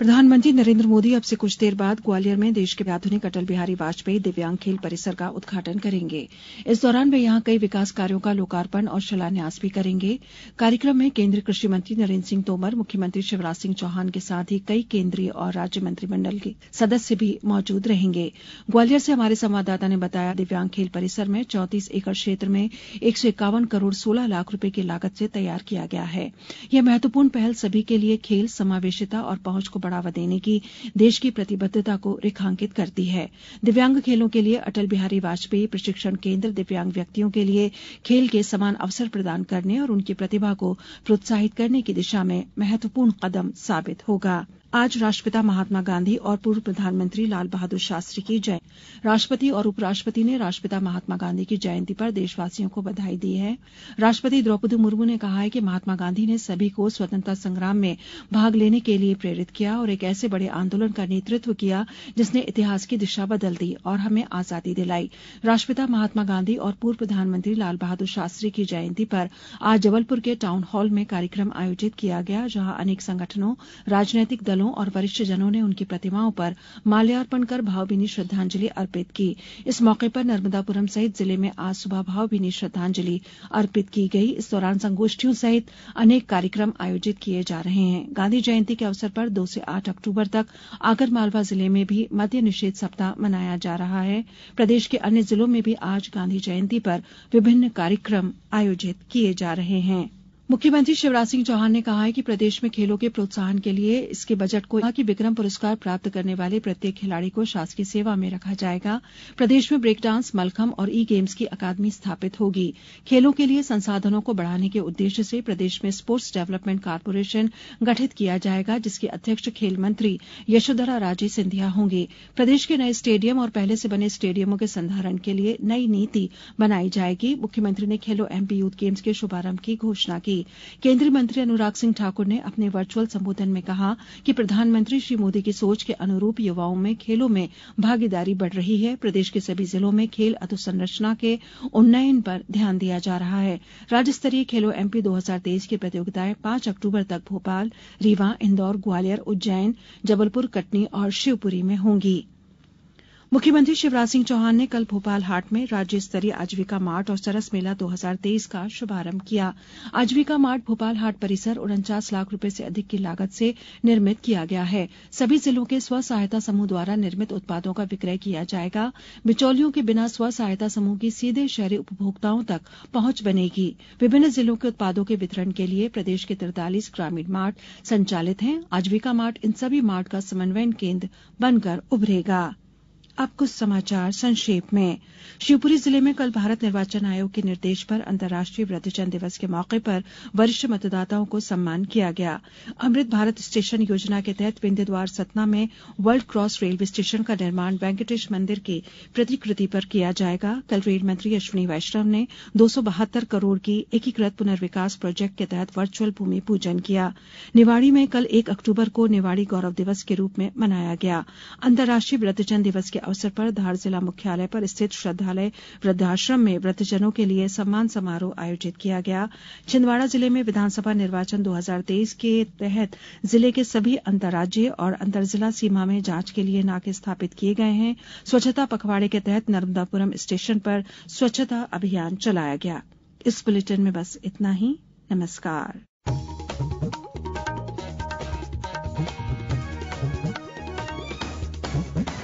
प्रधानमंत्री नरेन्द्र मोदी अब से कुछ देर बाद ग्वालियर में देश के आधुनिक अटल बिहारी वाजपेयी दिव्यांग खेल परिसर का उद्घाटन करेंगे इस दौरान वे यहां कई विकास कार्यों का लोकार्पण और शिलान्यास भी करेंगे कार्यक्रम में केन्द्रीय कृषि मंत्री नरेन्द्र सिंह तोमर मुख्यमंत्री शिवराज सिंह चौहान के साथ ही कई केन्द्रीय और राज्य मंत्रिमंडल के सदस्य भी मौजूद रहेंगे ग्वालियर से हमारे संवाददाता ने बताया दिव्यांग खेल परिसर में चौंतीस एकड़ क्षेत्र में एक सौ इक्यावन करोड़ सोलह लाख रूपये की लागत से तैयार किया गया है यह महत्वपूर्ण पहल सभी के लिए खेल समावेशिता और पहुंच को बढ़ावा देने की देश की प्रतिबद्धता को रेखांकित करती है दिव्यांग खेलों के लिए अटल बिहारी वाजपेयी प्रशिक्षण केन्द्र दिव्यांग व्यक्तियों के लिए खेल के समान अवसर प्रदान करने और उनकी प्रतिभा को प्रोत्साहित करने की दिशा में महत्वपूर्ण कदम साबित होगा आज राष्ट्रपिता महात्मा गांधी और पूर्व प्रधानमंत्री लाल बहादुर शास्त्री की जयंती राष्ट्रपति और उपराष्ट्रपति ने राष्ट्रपिता महात्मा गांधी की जयंती पर देशवासियों को बधाई दी है राष्ट्रपति द्रौपदी मुर्मू ने कहा है कि महात्मा गांधी ने सभी को स्वतंत्रता संग्राम में भाग लेने के लिए प्रेरित किया और एक ऐसे बड़े आंदोलन का नेतृत्व किया जिसने इतिहास की दिशा बदल दी और हमें आजादी दिलाई राष्ट्रपिता महात्मा गांधी और पूर्व प्रधानमंत्री लाल बहादुर शास्त्री की जयंती पर आज जबलपुर के टाउन हॉल में कार्यक्रम आयोजित किया गया जहां अनेक संगठनों राजनीतिक दल दलों और जनों ने उनकी प्रतिमाओं पर माल्यार्पण कर भावभीनी श्रद्धांजलि अर्पित की इस मौके पर नर्मदापुरम सहित जिले में आज सुबह भावभीनी श्रद्धांजलि अर्पित की गई इस दौरान संगोष्ठियों सहित अनेक कार्यक्रम आयोजित किये जा रहे हैं गांधी जयंती के अवसर पर दो से आठ अक्टूबर तक आगरमालवा जिले में भी मद्य निषेध सप्ताह मनाया जा रहा है प्रदेश के अन्य जिलों में भी आज गांधी जयंती पर विभिन्न कार्यक्रम आयोजित किये जा रहे हैं मुख्यमंत्री शिवराज सिंह चौहान ने कहा है कि प्रदेश में खेलों के प्रोत्साहन के लिए इसके बजट को कहा कि विक्रम पुरस्कार प्राप्त करने वाले प्रत्येक खिलाड़ी को शासकीय सेवा में रखा जाएगा प्रदेश में ब्रेक डांस मलखम और ई गेम्स की अकादमी स्थापित होगी खेलों के लिए संसाधनों को बढ़ाने के उद्देश्य से प्रदेश में स्पोर्ट्स डेवलपमेंट कारपोरेशन गठित किया जाएगा जिसके अध्यक्ष खेल मंत्री यशोधरा राजे सिंधिया होंगे प्रदेश के नए स्टेडियम और पहले से बने स्टेडियमों के संधारण के लिए नई नीति बनाई जाएगी मुख्यमंत्री ने खेलो एमपी यूथ गेम्स के शुभारंभ की घोषणा की केन्द्रीय मंत्री अनुराग सिंह ठाकुर ने अपने वर्चुअल संबोधन में कहा कि प्रधानमंत्री श्री मोदी की सोच के अनुरूप युवाओं में खेलों में भागीदारी बढ़ रही है प्रदेश के सभी जिलों में खेल अधोसंरचना के उन्नयन पर ध्यान दिया जा रहा है राज्य स्तरीय खेलो एमपी दो की प्रतियोगिताएं पांच अक्टूबर तक भोपाल रीवा इंदौर ग्वालियर उज्जैन जबलपुर कटनी और शिवपुरी में होंगीं मुख्यमंत्री शिवराज सिंह चौहान ने कल भोपाल हाट में राज्य स्तरीय आजीविका मार्ट और सरस मेला 2023 का शुभारंभ किया आजीविका मार्ट भोपाल हाट परिसर उनचास लाख रूपये से अधिक की लागत से निर्मित किया गया है सभी जिलों के स्व सहायता समूह द्वारा निर्मित उत्पादों का विक्रय किया जाएगा बिचौलियों के बिना स्व सहायता समूह की सीधे शहरी उपभोक्ताओं तक पहुंच बनेगी विभिन्न जिलों के उत्पादों के वितरण के लिए प्रदेश के तिरतालीस ग्रामीण मार्ट संचालित हैं आजीविका मार्ट इन सभी मार्ट का समन्वयन केन्द्र बनकर उभरेगा अब कुछ समाचार संक्षेप में शिवपुरी जिले में कल भारत निर्वाचन आयोग के निर्देश पर अंतर्राष्ट्रीय वृद्धजन दिवस के मौके पर वरिष्ठ मतदाताओं को सम्मान किया गया अमृत भारत स्टेशन योजना के तहत विंध्यद्वार सतना में वर्ल्ड क्रॉस रेलवे स्टेशन का निर्माण वेंकटेश मंदिर की प्रतिकृति पर किया जाएगा कल रेल मंत्री अश्विनी वैष्णव ने दो करोड़ की एकीकृत पुनर्विकास प्रोजेक्ट के तहत वर्चुअल भूमि पूजन किया निवाड़ी में कल एक अक्टूबर को निवाड़ी गौरव दिवस के रूप में मनाया गया अंतर्राष्ट्रीय वृद्धजन दिवस के अवसर पर धार जिला मुख्यालय पर स्थित श्रद्धालय वृद्धाश्रम में वृद्धजनों के लिए सम्मान समारोह आयोजित किया गया छिंदवाड़ा जिले में विधानसभा निर्वाचन 2023 के तहत जिले के सभी अंतर्राज्यीय और अंतर जिला सीमा में जांच के लिए नाके स्थापित किए गए हैं स्वच्छता पखवाड़े के तहत नर्मदापुरम स्टेशन पर स्वच्छता अभियान चलाया गया इस बुलेटिन में बस इतना ही नमस्कार